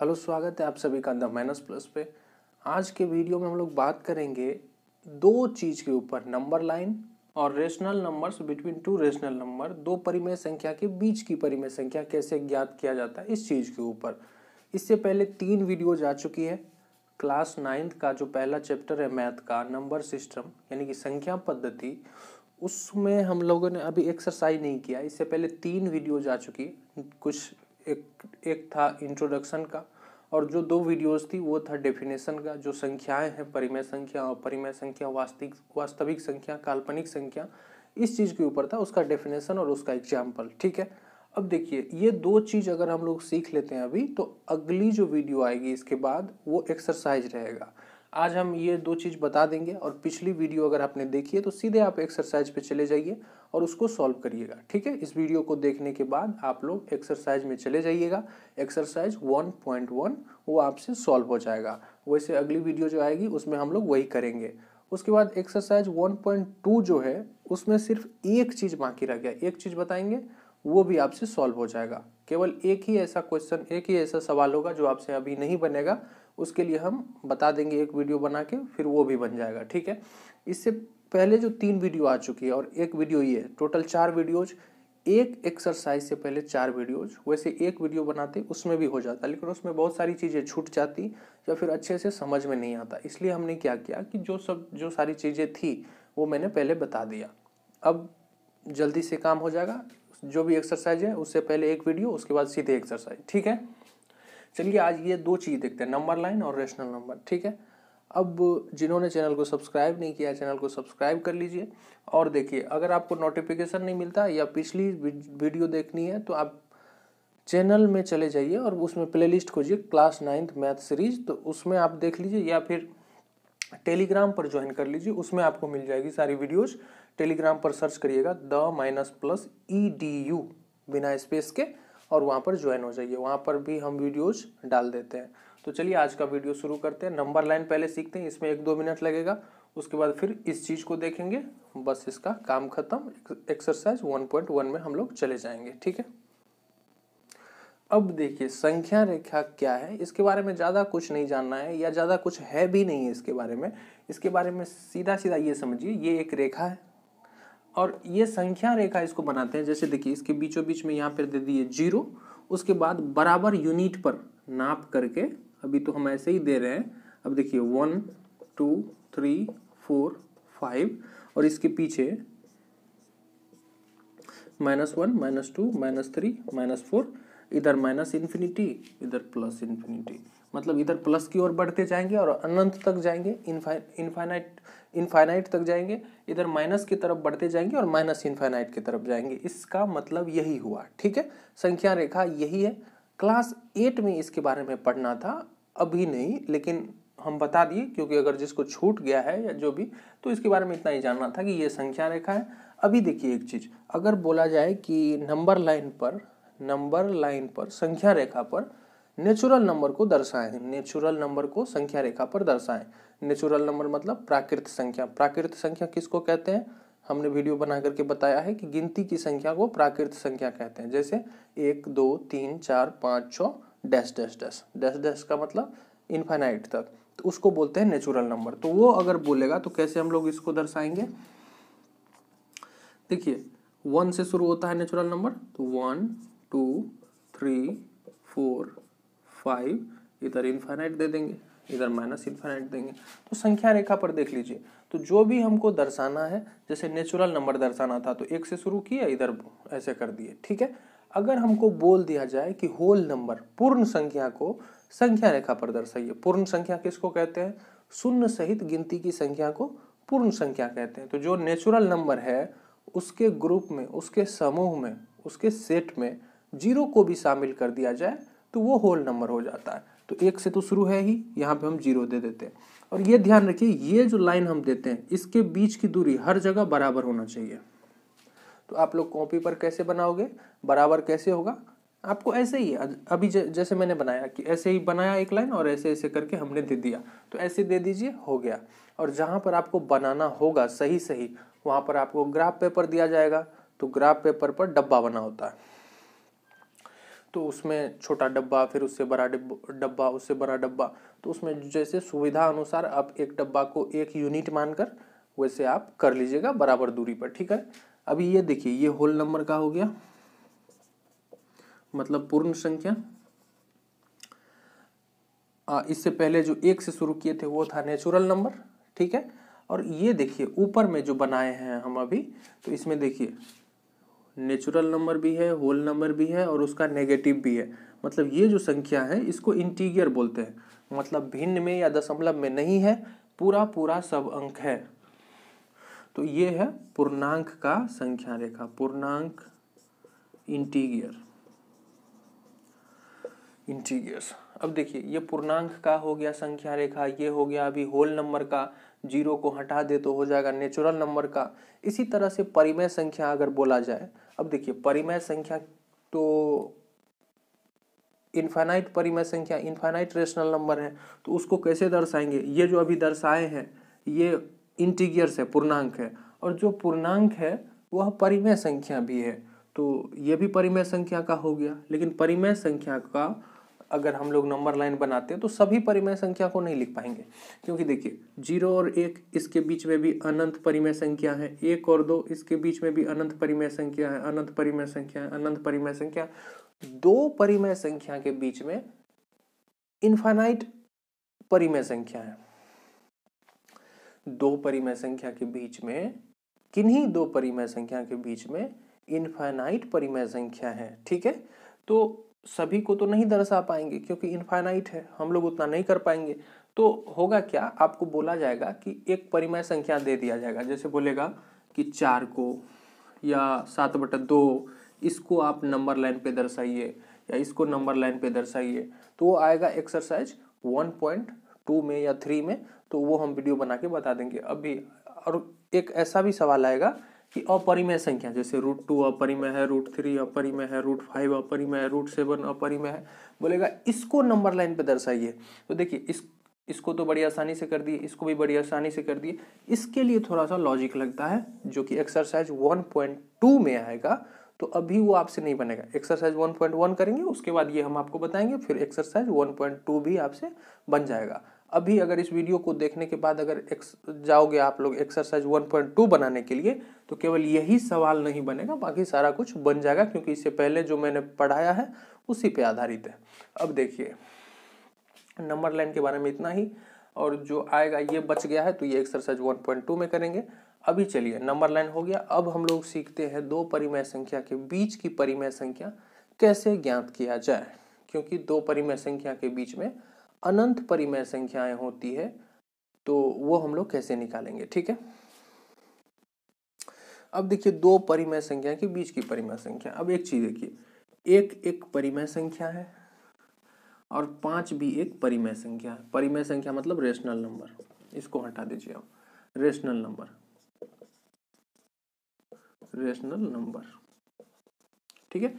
hello स्वागत है आप सभी का द माइनस प्लस पे आज के वीडियो में हम लोग बात करेंगे दो चीज़ के ऊपर नंबर लाइन और rational numbers between two rational number दो परिमेय संख्या के बीच की परिमेय संख्या कैसे ज्ञात किया जाता है इस चीज़ के ऊपर इससे पहले तीन वीडियो जा चुकी है क्लास नाइन्थ का जो पहला चैप्टर है मैथ का नंबर सिस्टम यानी कि संख्या पद्धति उसमें हम लोगों ने अभी एक्सरसाइज नहीं किया इससे पहले तीन वीडियो जा चुकी कुछ एक एक था इंट्रोडक्शन का और जो दो वीडियोस थी वो था डेफिनेशन का जो संख्याएं हैं परिमेय संख्या और परिमेय संख्या वास्तविक वास्तविक संख्या काल्पनिक संख्या इस चीज़ के ऊपर था उसका डेफिनेशन और उसका एग्जाम्पल ठीक है अब देखिए ये दो चीज़ अगर हम लोग सीख लेते हैं अभी तो अगली जो वीडियो आएगी इसके बाद वो एक्सरसाइज रहेगा आज हम ये दो चीज़ बता देंगे और पिछली वीडियो अगर आपने देखी है तो सीधे आप एक्सरसाइज पे चले जाइए और उसको सॉल्व करिएगा ठीक है इस वीडियो को देखने के बाद आप लोग एक्सरसाइज में चले जाइएगा एक्सरसाइज 1.1 वो आपसे सॉल्व हो जाएगा वैसे अगली वीडियो जो आएगी उसमें हम लोग वही करेंगे उसके बाद एक्सरसाइज वन जो है उसमें सिर्फ एक चीज़ बाकी रह गया एक चीज़ बताएंगे वो भी आपसे सॉल्व हो जाएगा केवल एक ही ऐसा क्वेश्चन एक ही ऐसा सवाल होगा जो आपसे अभी नहीं बनेगा उसके लिए हम बता देंगे एक वीडियो बना के फिर वो भी बन जाएगा ठीक है इससे पहले जो तीन वीडियो आ चुकी है और एक वीडियो ये टोटल चार वीडियोज एक एक्सरसाइज से पहले चार वीडियोज वैसे एक वीडियो बनाते उसमें भी हो जाता लेकिन उसमें बहुत सारी चीज़ें छूट जाती या फिर अच्छे से समझ में नहीं आता इसलिए हमने क्या किया कि जो सब जो सारी चीज़ें थी वो मैंने पहले बता दिया अब जल्दी से काम हो जाएगा जो भी एक्सरसाइज है उससे पहले एक वीडियो उसके बाद सीधे एक्सरसाइज ठीक है चलिए आज ये दो चीज़ देखते हैं नंबर लाइन और रेशनल नंबर ठीक है अब जिन्होंने चैनल को सब्सक्राइब नहीं किया चैनल को सब्सक्राइब कर लीजिए और देखिए अगर आपको नोटिफिकेशन नहीं मिलता या पिछली वीडियो देखनी है तो आप चैनल में चले जाइए और उसमें प्लेलिस्ट खोजिए क्लास नाइन्थ मैथ सीरीज तो उसमें आप देख लीजिए या फिर टेलीग्राम पर ज्वाइन कर लीजिए उसमें आपको मिल जाएगी सारी वीडियोज टेलीग्राम पर सर्च करिएगा the minus plus E D U बिना स्पेस के और वहाँ पर ज्वाइन हो जाइए वहाँ पर भी हम वीडियोज़ डाल देते हैं तो चलिए आज का वीडियो शुरू करते हैं नंबर लाइन पहले सीखते हैं इसमें एक दो मिनट लगेगा उसके बाद फिर इस चीज़ को देखेंगे बस इसका काम खत्म एक्सरसाइज वन में हम लोग चले जाएंगे ठीक है अब देखिए संख्या रेखा क्या है इसके बारे में ज़्यादा कुछ नहीं जानना है या ज़्यादा कुछ है भी नहीं है इसके बारे में इसके बारे में सीधा सीधा ये समझिए ये एक रेखा है और ये संख्या रेखा इसको बनाते हैं जैसे देखिए इसके बीचों बीच में यहाँ पर दे दिए जीरो उसके बाद बराबर यूनिट पर नाप करके अभी तो हम ऐसे ही दे रहे हैं अब देखिए one two three four five और इसके पीछे minus one minus two minus three minus four इधर माइनस इन्फिनिटी इधर प्लस इन्फिनिटी मतलब इधर प्लस की ओर बढ़ते जाएंगे और अनंत तक जाएंगे इनफाइनाइट इनफाइनाइट तक जाएंगे इधर माइनस की तरफ बढ़ते जाएंगे और माइनस इनफाइनाइट की तरफ जाएंगे इसका मतलब यही हुआ ठीक है संख्या रेखा यही है क्लास एट में इसके बारे में पढ़ना था अभी नहीं लेकिन हम बता दिए क्योंकि अगर जिसको छूट गया है या जो भी तो इसके बारे में इतना ही जानना था कि ये संख्या रेखा है अभी देखिए एक चीज़ अगर बोला जाए कि नंबर लाइन पर नंबर लाइन पर संख्या रेखा पर नेचुरल नंबर को दर्शाएं नेचुरल नंबर को संख्या रेखा पर दर्शाएं नेचुरल नंबर मतलब प्राकृत संख्या प्राकृत संख्या किसको कहते हैं हमने वीडियो बना करके बताया है कि गिनती की संख्या को प्राकृत संख्या कहते हैं जैसे एक दो तीन चार पाँच छ dash dash dash dash dash का मतलब इन्फाइनाइट तक तो उसको बोलते हैं नेचुरल नंबर तो वो अगर बोलेगा तो कैसे हम लोग इसको दर्शाएंगे देखिए वन से शुरू होता है नेचुरल नंबर तो one two three four five इधर इन्फाइनाइट दे देंगे इधर माइनस इन्फाइनाइट देंगे तो संख्या रेखा पर देख लीजिए तो जो भी हमको दर्शाना है जैसे नेचुरल नंबर दर्शाना था तो एक से शुरू किया इधर ऐसे कर दिए ठीक है अगर हमको बोल दिया जाए कि होल नंबर पूर्ण संख्या को संख्या रेखा पर दर्शाइए पूर्ण संख्या किसको कहते हैं शून्य सहित गिनती की संख्या को पूर्ण संख्या कहते हैं तो जो नेचुरल नंबर है उसके ग्रुप में उसके समूह में उसके सेट में जीरो को भी शामिल कर दिया जाए तो वो होल नंबर हो जाता है तो एक से तो शुरू है ही यहाँ पे हम जीरो दे देते हैं और ये ध्यान रखिए ये जो लाइन हम देते हैं इसके बीच की दूरी हर जगह बराबर होना चाहिए तो आप लोग कॉपी पर कैसे बनाओगे बराबर कैसे होगा आपको ऐसे ही अभी जैसे मैंने बनाया कि ऐसे ही बनाया एक लाइन और ऐसे ऐसे करके हमने दे दिया तो ऐसे दे दीजिए हो गया और जहाँ पर आपको बनाना होगा सही सही वहाँ पर आपको ग्राफ पेपर दिया जाएगा तो ग्राफ पेपर पर डब्बा बना होता है तो उसमें छोटा डब्बा फिर उससे बड़ा डब्बा उससे बड़ा डब्बा तो उसमें जैसे सुविधा अनुसार आप एक डब्बा को एक यूनिट मानकर वैसे आप कर लीजिएगा बराबर दूरी पर ठीक है अभी ये देखिए ये होल नंबर का हो गया मतलब पूर्ण संख्या आ, इससे पहले जो एक से शुरू किए थे वो था नेचुरल नंबर ठीक है और ये देखिए ऊपर में जो बनाए हैं हम अभी तो इसमें देखिए नेचुरल नंबर भी है होल नंबर भी है और उसका नेगेटिव भी है मतलब ये जो संख्या है इसको इंटीरियर बोलते हैं मतलब भिन्न में या दशमलव में नहीं है पूरा पूरा सब अंक है तो ये है पूर्णांक का संख्या रेखा पूर्णांक इंटीरियर इंटीरियर्स अब देखिए ये पूर्णांक का हो गया संख्या रेखा ये हो गया अभी होल नंबर का जीरो को हटा दे तो हो जाएगा नेचुरल नंबर का इसी तरह से परिमेय संख्या अगर बोला जाए अब देखिए परिमेय संख्या तो इन्फानाइट परिमेय संख्या इन्फानाइट रेशनल नंबर है तो उसको कैसे दर्शाएंगे ये जो अभी दर्शाए हैं ये इंटीगियर्स है पूर्णांक है और जो पूर्णांक है वह परिमेय संख्या भी है तो ये भी परिमेय संख्या का हो गया लेकिन परिमेय संख्या का अगर हम लोग नंबर लाइन बनाते हैं तो सभी परिमेय संख्या को नहीं लिख पाएंगे क्योंकि देखिए जीरो और एक इसके बीच में भी अनंत परिमेय संख्या है एक और दो इसके बीच में भी अनंत परिमेय संख्या है अनंत परिमेय संख्या है अनंत परिमेय संख्या दो परिमेय संख्या के बीच में इन्फानाइट परिमेय संख्या है दो परिमेय संख्या के बीच में किन्हीं दो परिमेय संख्या के बीच में इनफाइनाइट परिमेय संख्या है ठीक है तो सभी को तो नहीं दर्शा पाएंगे क्योंकि इनफाइनाइट है हम लोग उतना नहीं कर पाएंगे तो होगा क्या आपको बोला जाएगा कि एक परिमय संख्या दे दिया जाएगा जैसे बोलेगा कि चार को या सात बटा दो इसको आप नंबर लाइन पे दर्शाइए या इसको नंबर लाइन पे दर्शाइए तो वो आएगा एक्सरसाइज वन पॉइंट टू में या थ्री में तो वो हम वीडियो बना के बता देंगे अभी और एक ऐसा भी सवाल आएगा कि अपरिमेय संख्या जैसे रूट टू अपरिमय है रूट थ्री अपरिमय है रूट फाइव अपरिमय है रूट सेवन अपरिमय है बोलेगा इसको नंबर लाइन पे दर्शाइए तो देखिए इस इसको तो बड़ी आसानी से कर दिए इसको भी बड़ी आसानी से कर दिए इसके लिए थोड़ा सा लॉजिक लगता है जो कि एक्सरसाइज टू में आएगा तो अभी वो आपसे नहीं बनेगा एक्सरसाइज वन करेंगे उसके बाद ये हम आपको बताएंगे फिर एक्सरसाइज टू भी आपसे बन जाएगा अभी अगर इस वीडियो को देखने के बाद अगर जाओगे आप लोग एक्सरसाइज 1.2 बनाने के लिए तो केवल यही सवाल नहीं बनेगा बाकी सारा कुछ बन जाएगा क्योंकि इससे पहले जो मैंने पढ़ाया है उसी पे आधारित है अब देखिए नंबर लाइन के बारे में इतना ही और जो आएगा ये बच गया है तो ये एक्सरसाइज वन में करेंगे अभी चलिए नंबर लाइन हो गया अब हम लोग सीखते हैं दो परिमय संख्या के बीच की परिमय संख्या कैसे ज्ञात किया जाए क्योंकि दो परिमय संख्या के बीच में अनंत परिमेय संख्याएं होती है तो वो हम लोग कैसे निकालेंगे ठीक है अब देखिए दो परिमेय संख्या के बीच की परिमेय संख्या अब एक चीज देखिए एक एक परिमेय संख्या है और पांच भी एक परिमेय संख्या है परिमेय संख्या मतलब रेशनल नंबर इसको हटा दीजिए आप रेशनल नंबर रेशनल नंबर ठीक है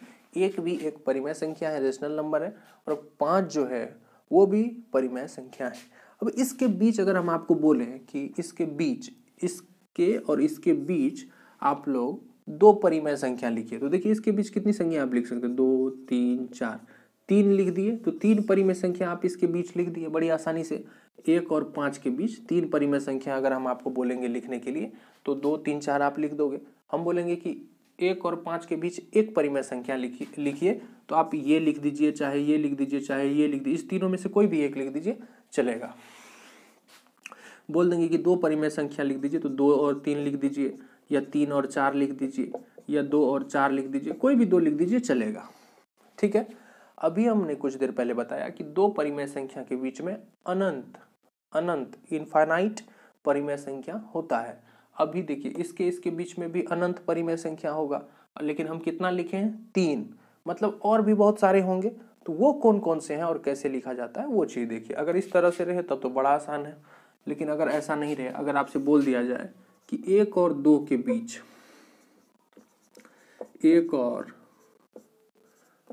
एक भी एक परिमेय संख्या है रेशनल नंबर है और पांच जो है वो भी परिमेय संख्या है अब इसके बीच अगर हम आपको बोलें कि इसके बीच इसके और इसके बीच आप लोग दो परिमेय संख्या लिखिए तो देखिए इसके बीच कितनी संख्या आप लिख सकते हैं दो तीन चार तीन लिख दिए तो तीन परिमेय संख्या आप इसके बीच लिख दिए बड़ी आसानी से एक और पाँच के बीच तीन परिमेय संख्या अगर हम आपको बोलेंगे लिखने के लिए तो दो तीन चार आप लिख दोगे हम बोलेंगे कि एक और पाँच के बीच एक परिमेय संख्या लिखी लिखिए तो आप ये लिख दीजिए चाहे ये लिख दीजिए चाहे ये लिख दीजिए इस तीनों में से कोई भी एक लिख दीजिए चलेगा बोल देंगे कि दो परिमेय संख्या लिख दीजिए तो दो और तीन लिख दीजिए या तीन और चार लिख दीजिए या दो और चार लिख दीजिए कोई भी दो लिख दीजिए चलेगा ठीक है अभी हमने कुछ देर पहले बताया कि दो परिमेय संख्या के बीच में अनंत अनंत इनफाइनाइट परिमेय संख्या होता है अभी देखिए इसके इसके बीच में भी अनंत परिमेय संख्या होगा लेकिन हम कितना लिखे हैं तीन मतलब और भी बहुत सारे होंगे तो वो कौन कौन से हैं और कैसे लिखा जाता है वो चीज़ देखिए अगर इस तरह से रहे तब तो बड़ा आसान है लेकिन अगर ऐसा नहीं रहे अगर आपसे बोल दिया जाए कि एक और दो के बीच एक और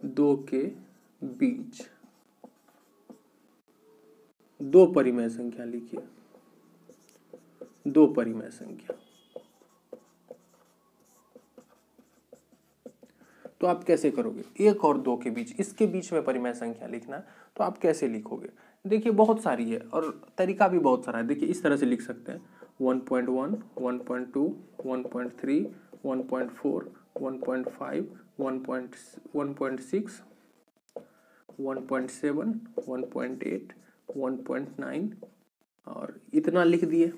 दो के बीच दो परिमेय संख्या लिखिए दो परिमेय संख्या तो आप कैसे करोगे एक और दो के बीच इसके बीच में परिमेय संख्या लिखना तो आप कैसे लिखोगे देखिए बहुत सारी है और तरीका भी बहुत सारा है देखिए इस तरह से लिख सकते हैं 1.1, 1.2, 1.3, 1.4, 1.5, 1.6, 1.7, 1.8, 1.9 और इतना लिख दिए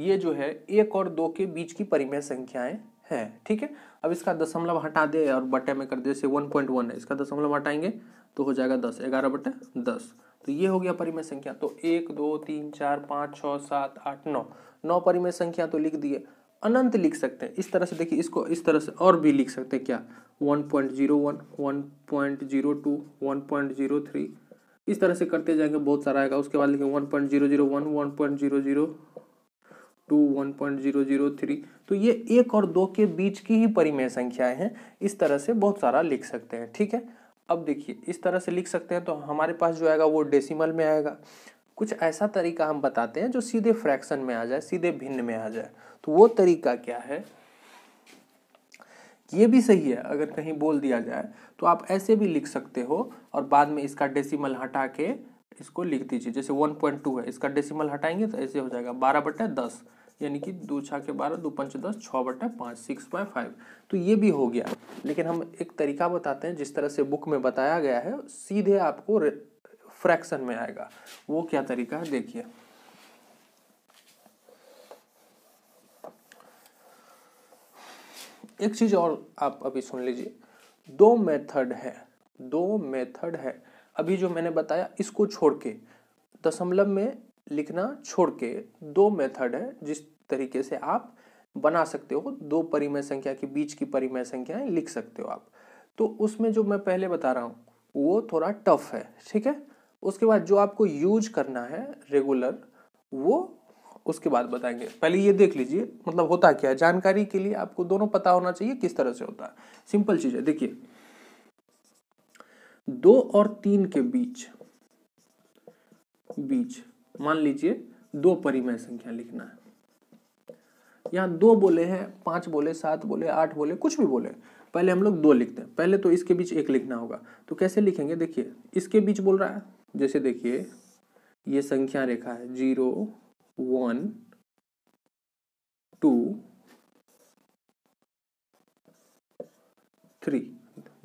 ये जो है एक और दो के बीच की परिमेय संख्याएं हैं ठीक है अब इसका दशमलव हटा दे और बटे में कर दे जैसे वन पॉइंट वन है इसका दशमलव हटाएंगे तो हो जाएगा दस ग्यारह बटे दस तो ये हो गया परिमेय संख्या तो एक दो तीन चार पाँच छः सात आठ नौ नौ परिमेय संख्या तो लिख दिए अनंत लिख सकते हैं इस तरह से देखिए इसको इस तरह से और भी लिख सकते हैं क्या one point zero one one point zero two one point zero three इस तरह से करते जाएंगे बहुत सारा आएगा उसके बाद लिखेंगे one point zero zero one one point zero zero two one point zero zero three तो ये एक और दो के बीच की ही परिमेय संख्याएं हैं इस तरह से बहुत सारा लिख सकते हैं ठीक है अब देखिए इस तरह से लिख सकते हैं तो हमारे पास जो आएगा वो डेसिमल में आएगा कुछ ऐसा तरीका हम बताते हैं जो सीधे फ्रैक्शन में आ जाए सीधे भिन्न में आ जाए तो वो तरीका क्या है ये भी सही है अगर कहीं बोल दिया जाए तो आप ऐसे भी लिख सकते हो और बाद में इसका डेसिमल हटा के इसको लिख दीजिए जैसे 1.2 है इसका डेसिमल हटाएंगे तो ऐसे हो जाएगा 12 बटे दस यानी कि दो छः के बारह दो पंच दस छः बटा पाँच सिक्स बाय फाइव तो ये भी हो गया लेकिन हम एक तरीका बताते हैं जिस तरह से बुक में बताया गया है सीधे आपको फ्रैक्शन में आएगा वो क्या तरीका है देखिए एक चीज और आप अभी सुन लीजिए दो मेथड है दो मेथड है अभी जो मैंने बताया इसको छोड़ के दशमलव में लिखना छोड़ के दो मेथड है जिस तरीके से आप बना सकते हो दो परिमेय संख्या के बीच की परिमेय संख्याएं लिख सकते हो आप तो उसमें जो मैं पहले बता रहा हूँ वो थोड़ा टफ है ठीक है उसके बाद जो आपको यूज करना है रेगुलर वो उसके बाद बताएंगे पहले ये देख लीजिए मतलब होता क्या है जानकारी के लिए आपको दोनों पता होना चाहिए किस तरह से होता है सिंपल चीज है देखिए दो और तीन के बीच बीच मान लीजिए दो परिमेय संख्या लिखना है यहाँ दो बोले हैं पांच बोले सात बोले आठ बोले कुछ भी बोले पहले हम लोग दो लिखते हैं पहले तो इसके बीच एक लिखना होगा तो कैसे लिखेंगे देखिए इसके बीच बोल रहा है जैसे देखिए ये संख्या रेखा है जीरो वन टू थ्री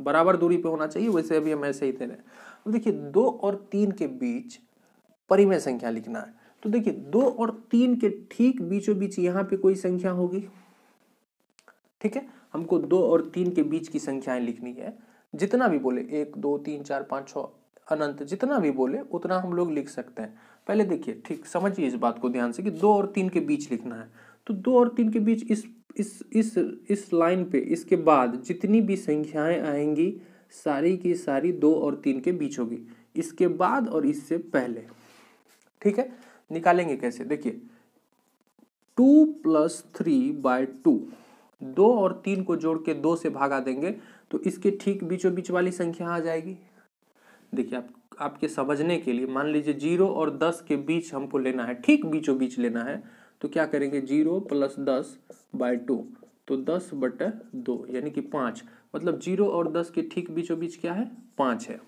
बराबर दूरी पे होना चाहिए वैसे अभी हम ऐसे ही थे अब तो देखिए दो और तीन के बीच परिमेय संख्या लिखना है तो देखिए दो और तीन के ठीक बीचों बीच यहाँ पे कोई संख्या होगी ठीक है हमको दो और तीन के बीच की संख्याएं लिखनी है जितना भी बोले एक दो तीन चार पाँच छः अनंत जितना भी बोले उतना हम लोग लिख सकते हैं पहले देखिए ठीक समझिए इस बात को ध्यान से कि दो और तीन के बीच लिखना है तो दो और तीन के बीच इस इस इस इस लाइन पे इसके बाद जितनी भी संख्याएं आएंगी सारी की सारी दो और तीन के बीच होगी इसके बाद और इससे पहले ठीक है निकालेंगे कैसे देखिए two plus three by two दो और तीन को जोड़ के दो से भागा देंगे तो इसके ठीक बीचों बीच वाली संख्या आ जाएगी देखिए आप आपके समझने के लिए मान लीजिए जीरो और दस के बीच हमको लेना है ठीक बीचों बीच लेना है तो क्या करेंगे जीरो प्लस दस बाय टू तो दस बटे दो यानी कि पांच मतलब जीरो और दस के ठीक बीचों बीच क्या है पांच है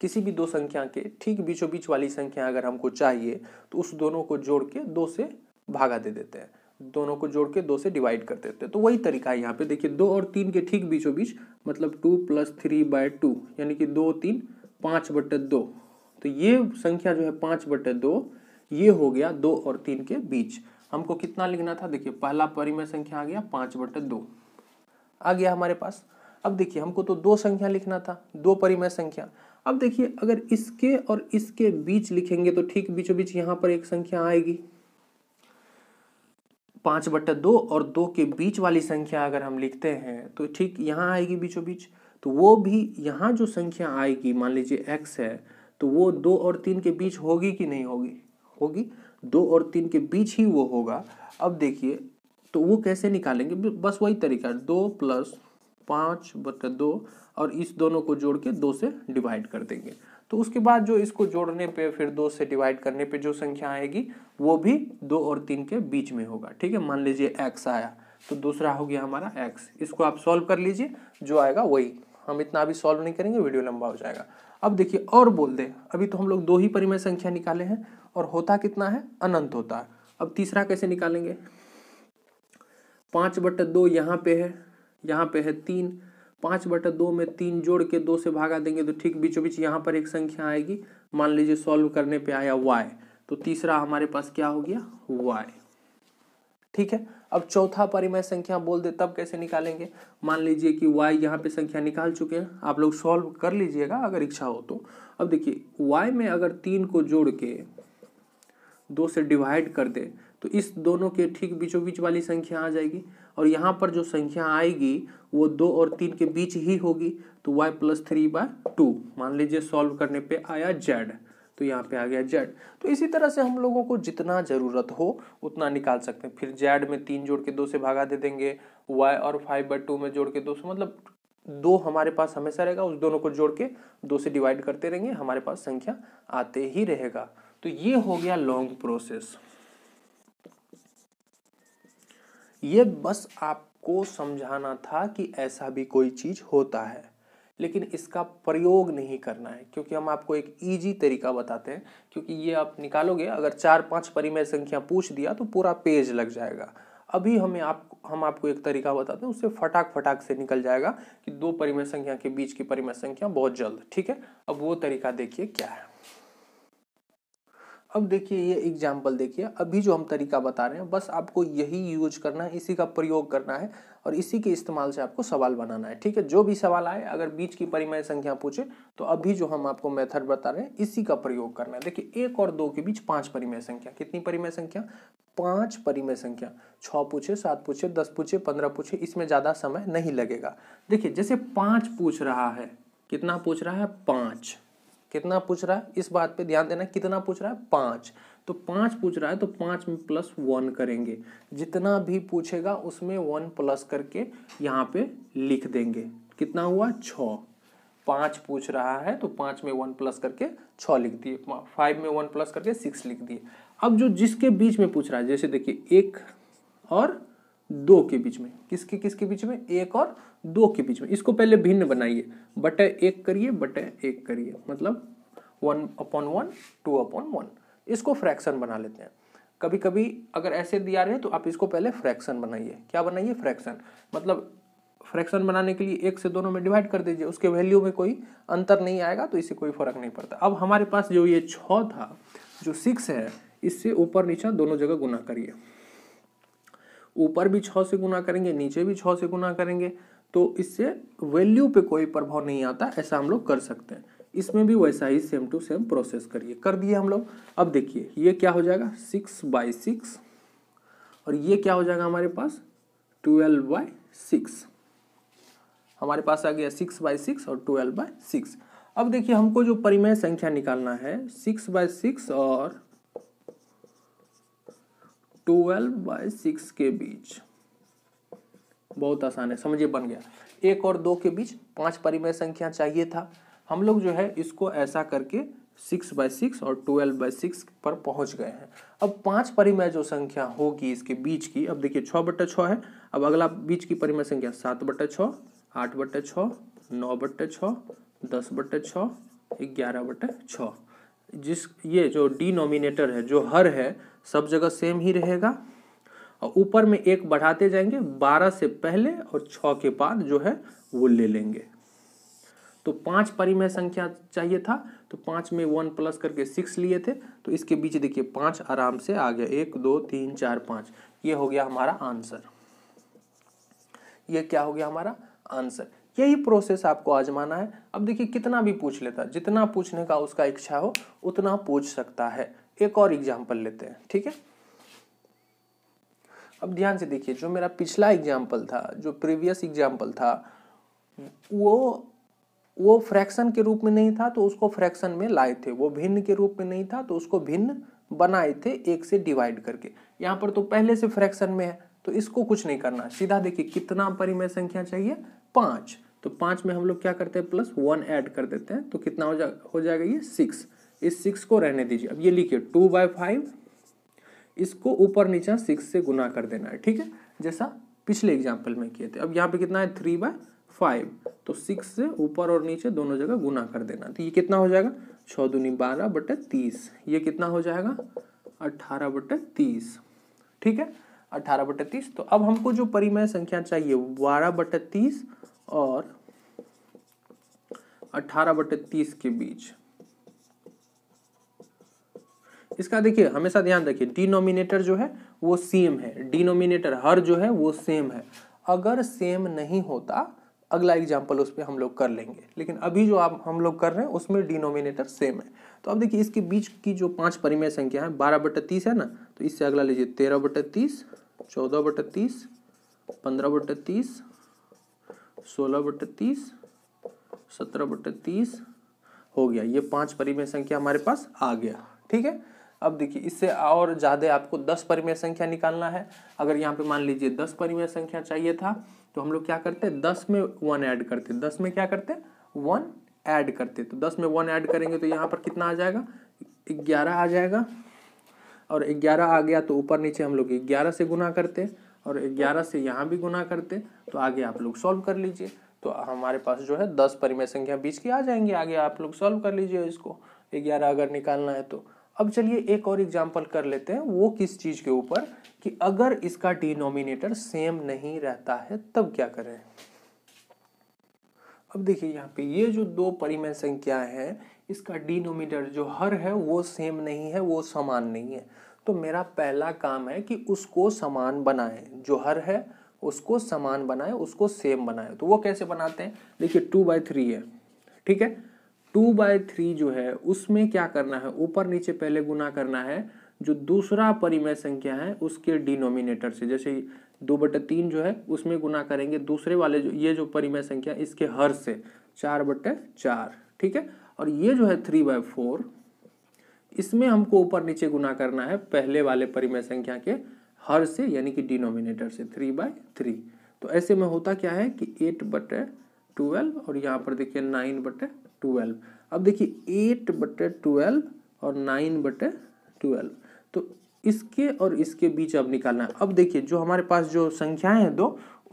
किसी भी दो संख्या के ठीक बीचों बीच वाली संख्या अगर हमको चाहिए तो उस दोनों को जोड़ के दो से भागा दे देते हैं दोनों को जोड़ के दो से डिवाइड कर देते हैं तो वही तरीका है यहाँ पे देखिए दो और तीन के ठीक बीचों बीच मतलब two plus three by two यानी कि दो तीन पाँच बटे दो तो ये संख्या जो है पाँच बटे दो ये हो गया दो और तीन के बीच हमको कितना लिखना था देखिए पहला परिमेय संख्या आ गया पाँच बटे दो आ गया हमारे पास अब देखिए हमको तो दो संख्या लिखना था दो परिमेय संख्या अब देखिए अगर इसके और इसके बीच लिखेंगे तो ठीक बीचों बीच यहां पर एक संख्या आएगी पांच बट्टा दो और दो के बीच वाली संख्या अगर हम लिखते हैं तो ठीक यहाँ आएगी बीचों बीच तो वो भी यहाँ जो संख्या आएगी मान लीजिए एक्स है तो वो दो और तीन के बीच होगी कि नहीं होगी होगी दो और तीन के बीच ही वो होगा अब देखिए तो वो कैसे निकालेंगे बस वही तरीका दो प्लस पांच बट्टा दो और इस दोनों को जोड़ के दो से डिवाइड कर देंगे तो उसके बाद जो इसको जोड़ने पे फिर दो से डिवाइड करने पे जो संख्या आएगी वो भी दो और तीन के बीच में होगा ठीक है मान लीजिए एक्स आया तो दूसरा हो गया हमारा एक्स इसको आप सॉल्व कर लीजिए जो आएगा वही हम इतना अभी सॉल्व नहीं करेंगे वीडियो लंबा हो जाएगा अब देखिए और बोल दें अभी तो हम लोग दो ही परिमय संख्या निकाले हैं और होता कितना है अनंत होता है अब तीसरा कैसे निकालेंगे पाँच बट दो यहाँ पे है यहाँ पे है तीन पाँच बटे दो में तीन जोड़ के दो से भागा देंगे तो ठीक बीचों बीच यहाँ पर एक संख्या आएगी मान लीजिए सॉल्व करने पे आया वाई तो तीसरा हमारे पास क्या हो गया वाई ठीक है अब चौथा परिमय संख्या बोल दे तब कैसे निकालेंगे मान लीजिए कि वाई यहाँ पे संख्या निकाल चुके हैं आप लोग सॉल्व कर लीजिएगा अगर इच्छा हो तो अब देखिए वाई में अगर तीन को जोड़ के दो से डिवाइड कर दे तो इस दोनों के ठीक बीचों बीच वाली संख्या आ जाएगी और यहाँ पर जो संख्या आएगी वो दो और तीन के बीच ही होगी तो Y plus three by two मान लीजिए सॉल्व करने पे आया z तो यहाँ पे आ गया जेड तो इसी तरह से हम लोगों को जितना ज़रूरत हो उतना निकाल सकते हैं फिर जेड में तीन जोड़ के दो से भागा दे देंगे वाई और फाइव बाई टू में जोड़ के दो से मतलब दो हमारे पास हमेशा रहेगा उस दोनों को जोड़ के दो से डिवाइड करते रहेंगे हमारे पास संख्या आते ही रहेगा तो ये हो गया लॉन्ग प्रोसेस ये बस आप को समझाना था कि ऐसा भी कोई चीज़ होता है लेकिन इसका प्रयोग नहीं करना है क्योंकि हम आपको एक इजी तरीका बताते हैं क्योंकि ये आप निकालोगे अगर चार पांच परिमेय संख्या पूछ दिया तो पूरा पेज लग जाएगा अभी हमें आप हम आपको एक तरीका बताते हैं उससे फटाक फटाक से निकल जाएगा कि दो परिमेय संख्या के बीच की परिमेय संख्या बहुत जल्द ठीक है अब वो तरीका देखिए क्या है अब देखिए ये एग्जाम्पल देखिए अभी जो हम तरीका बता रहे हैं बस आपको यही यूज करना है इसी का प्रयोग करना है और इसी के इस्तेमाल से आपको सवाल बनाना है ठीक है जो भी सवाल आए अगर बीच की परिमय संख्या पूछे तो अभी जो हम आपको मेथड बता रहे हैं इसी का प्रयोग करना है देखिए एक और दो के बीच पांच परिमय संख्या कितनी परिमय संख्या पांच परिमय संख्या छ पूछे सात पूछे दस पूछे पंद्रह पूछे इसमें ज़्यादा समय नहीं लगेगा देखिए जैसे पाँच पूछ रहा है कितना पूछ रहा है पाँच कितना पूछ रहा है इस बात पे ध्यान देना कितना पूछ रहा है पांच तो पांच पूछ रहा है तो पांच में प्लस वन करेंगे जितना भी पूछेगा उसमें वन प्लस करके यहाँ पे लिख देंगे कितना हुआ छ पांच पूछ रहा है तो पांच में वन प्लस करके छ लिख दिए फाइव में वन प्लस करके सिक्स लिख दिए अब जो जिसके बीच में पूछ रहा है जैसे देखिए एक और दो के बीच में किसके किसके बीच में एक और दो के बीच में इसको पहले भिन्न बनाइए बटे एक करिए बटे एक करिए मतलब one upon one two upon one इसको फ्रैक्शन बना लेते हैं कभी कभी अगर ऐसे दिया रहे तो आप इसको पहले फ्रैक्शन बनाइए क्या बनाइए फ्रैक्शन मतलब फ्रैक्शन बनाने के लिए एक से दोनों में डिवाइड कर दीजिए उसके वैल्यू में कोई अंतर नहीं आएगा तो इससे कोई फर्क नहीं पड़ता अब हमारे पास जो ये छः था जो सिक्स है इससे ऊपर नीचा दोनों जगह गुना करिए ऊपर भी छः से गुना करेंगे नीचे भी छः से गुना करेंगे तो इससे वैल्यू पे कोई प्रभाव नहीं आता ऐसा हम लोग कर सकते हैं इसमें भी वैसा ही सेम टू सेम प्रोसेस करिए कर दिए हम लोग अब देखिए ये क्या हो जाएगा सिक्स बाई सिक्स और ये क्या हो जाएगा हमारे पास ट्वेल्व बाई सिक्स हमारे पास आ गया सिक्स बाई सिक्स और ट्वेल्व बाई सिक्स अब देखिए हमको जो परिमेय संख्या निकालना है सिक्स बाय सिक्स और ट्वेल्व बाय सिक्स के बीच बहुत आसान है समझिए बन गया एक और दो के बीच पांच परिमेय संख्या चाहिए था हम लोग जो है इसको ऐसा करके सिक्स बाय सिक्स और ट्वेल्व बाय सिक्स पर पहुंच गए हैं अब पांच परिमेय जो संख्या होगी इसके बीच की अब देखिए छः बट्टे छः है अब अगला बीच की परिमेय संख्या सात बट्टे छः आठ बट्टे छः नौ बट्टे छः दस बट्टे छः ग्यारह बट्टे छः जिस ये जो डिनोमिनेटर है जो हर है सब जगह सेम ही रहेगा और ऊपर में एक बढ़ाते जाएंगे बारह से पहले और छ के बाद जो है वो ले लेंगे तो पांच परिमेय संख्या चाहिए था तो पांच में वन प्लस करके सिक्स लिए थे तो इसके बीच देखिए पांच आराम से आ गया एक दो तीन चार पांच ये हो गया हमारा आंसर ये क्या हो गया हमारा आंसर यही प्रोसेस आपको आजमाना है अब देखिए कितना भी पूछ लेता जितना पूछने का उसका इच्छा हो उतना पूछ सकता है एक और एग्जाम्पल लेते हैं ठीक है अब ध्यान से देखिए जो मेरा पिछला एग्जाम्पल था जो प्रीवियस एग्जाम्पल था वो वो फ्रैक्शन के रूप में नहीं था तो उसको फ्रैक्शन में लाए थे वो भिन्न के रूप में नहीं था तो उसको भिन्न बनाए थे एक से डिवाइड करके यहाँ पर तो पहले से फ्रैक्शन में है तो इसको कुछ नहीं करना सीधा देखिए कितना परिमेय संख्या चाहिए पांच तो पांच में हम लोग क्या करते हैं प्लस वन ऐड कर देते हैं तो कितना हो जा हो जाएगा ये सिक्स इस सिक्स को रहने दीजिए अब ये लिखिए टू बाय फाइव इसको ऊपर नीचा सिक्स से गुना कर देना है ठीक है जैसा पिछले एग्जाम्पल में किए थे अब यहाँ पे कितना है थ्री बाय फाइव तो सिक्स से ऊपर और नीचे दोनों जगह गुना कर देना तो ये कितना हो जाएगा छः दूनी बारह बटे तीस ये कितना हो जाएगा अट्ठारह बटे तीस ठीक है अट्ठारह बटे तीस तो अब हमको जो परिमेय संख्या चाहिए बारह बटे तीस और अट्ठारह बटे तीस के बीच इसका देखिए हमेशा ध्यान रखिए डिनोमिनेटर जो है वो सेम है डिनोमिनेटर हर जो है वो सेम है अगर सेम नहीं होता अगला एग्जाम्पल उस पर हम लोग कर लेंगे लेकिन अभी जो आप हम लोग कर रहे हैं उसमें डिनोमिनेटर सेम है तो अब देखिए इसके बीच की जो पांच परिमेय संख्या है बारह बटा तीस है ना तो इससे अगला लीजिए तेरह बटा तीस चौदह बटा तीस पंद्रह बटा तीस सोलह बटा तीस सत्रह बटा तीस हो गया ये पांच परिमेय संख्या हमारे पास आ गया ठीक है अब देखिए इससे और ज़्यादा आपको दस परिमेय संख्या निकालना है अगर यहाँ पे मान लीजिए दस परिमेय संख्या चाहिए था तो हम लोग क्या करते दस में वन ऐड करते दस में क्या करते वन ऐड करते तो दस में वन ऐड करेंगे तो यहाँ पर कितना आ जाएगा ग्यारह आ जाएगा और ग्यारह आ गया तो ऊपर नीचे हम लोग ग्यारह से गुना करते और ग्यारह से यहाँ भी गुना करते तो आगे आप लोग सॉल्व कर लीजिए तो हमारे पास जो है दस परिमेय संख्या बीच की आ जाएंगे आगे आप लोग सॉल्व कर लीजिए इसको ग्यारह अगर निकालना है तो अब चलिए एक और एग्जाम्पल कर लेते हैं वो किस चीज़ के ऊपर कि अगर इसका डिनोमिनेटर सेम नहीं रहता है तब क्या करें अब देखिए यहाँ पे ये जो दो परिमेय संख्या है इसका डिनोमिनेटर जो हर है वो सेम नहीं है वो समान नहीं है तो मेरा पहला काम है कि उसको समान बनाए जो हर है उसको समान बनाए उसको सेम बनाए तो वो कैसे बनाते हैं देखिए टू बाई थ्री है ठीक है टू बाय थ्री जो है उसमें क्या करना है ऊपर नीचे पहले गुना करना है जो दूसरा परिमेय संख्या है उसके डिनोमिनेटर से जैसे दो बटे तीन जो है उसमें गुना करेंगे दूसरे वाले जो ये जो परिमेय संख्या इसके हर से चार बटे चार ठीक है और ये जो है थ्री बाय फोर इसमें हमको ऊपर नीचे गुना करना है पहले वाले परिमेय संख्या के हर से यानी कि डिनोमिनेटर से थ्री बाय थ्री तो ऐसे में होता क्या है कि एट बटे ट्वेल्व और यहाँ पर देखिए नाइन बटे ट्वेल्व अब देखिए एट बटे ट्वेल्व और नाइन बटे ट्वेल्व तो इसके और इसके बीच अब निकालना है अब देखिए जो हमारे पास जो संख्याएं हैं दो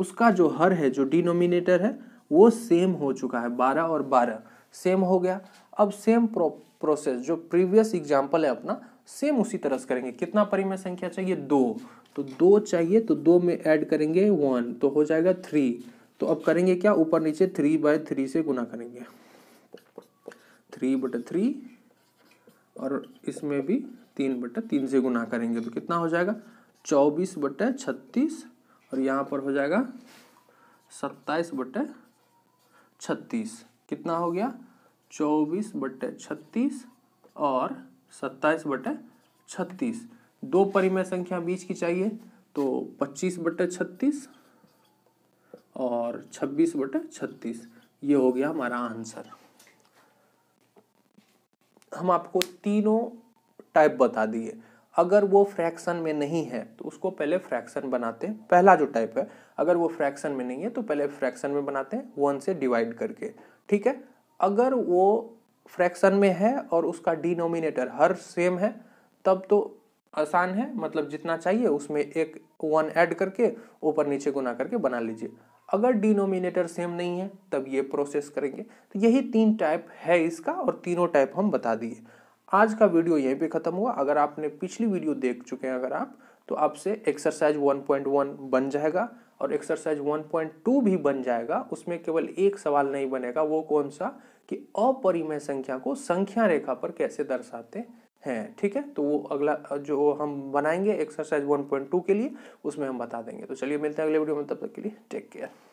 उसका जो हर है जो डिनोमिनेटर है वो सेम हो चुका है बारह और बारह सेम हो गया अब सेम प्रो, प्रोसेस जो प्रीवियस एग्जाम्पल है अपना सेम उसी तरह से करेंगे कितना परिमेय संख्या चाहिए दो तो दो चाहिए तो दो में ऐड करेंगे वन तो हो जाएगा थ्री तो अब करेंगे क्या ऊपर नीचे थ्री बाय थ्री से गुना करेंगे थ्री बटा थ्री और इसमें भी तीन बटा तीन से गुना करेंगे तो कितना हो जाएगा चौबीस बटे छत्तीस और यहाँ पर हो जाएगा सत्ताईस बटे छत्तीस कितना हो गया चौबीस बटे छत्तीस और सत्ताईस बटे छत्तीस दो परिमेय संख्या बीच की चाहिए तो पच्चीस बटे छत्तीस और छब्बीस बटे छत्तीस ये हो गया हमारा आंसर हम आपको तीनों टाइप बता दिए अगर वो फ्रैक्शन में नहीं है तो उसको पहले फ्रैक्शन बनाते हैं पहला जो टाइप है अगर वो फ्रैक्शन में नहीं है तो पहले फ्रैक्शन में बनाते हैं वन से डिवाइड करके ठीक है अगर वो फ्रैक्शन में है और उसका डिनोमिनेटर हर सेम है तब तो आसान है मतलब जितना चाहिए उसमें एक वन ऐड करके ऊपर नीचे गुना करके बना लीजिए अगर डिनोमिनेटर सेम नहीं है तब ये प्रोसेस करेंगे तो यही तीन टाइप है इसका और तीनों टाइप हम बता दिए आज का वीडियो यहीं पे ख़त्म हुआ अगर आपने पिछली वीडियो देख चुके हैं अगर आप तो आपसे एक्सरसाइज 1.1 बन जाएगा और एक्सरसाइज 1.2 भी बन जाएगा उसमें केवल एक सवाल नहीं बनेगा वो कौन सा कि अपरिमय संख्या को संख्या रेखा पर कैसे दर्शाते हैं ठीक है तो वो अगला जो हम बनाएंगे एक्सरसाइज 1.2 के लिए उसमें हम बता देंगे तो चलिए मिलते हैं अगले वीडियो में तब तक के लिए टेक केयर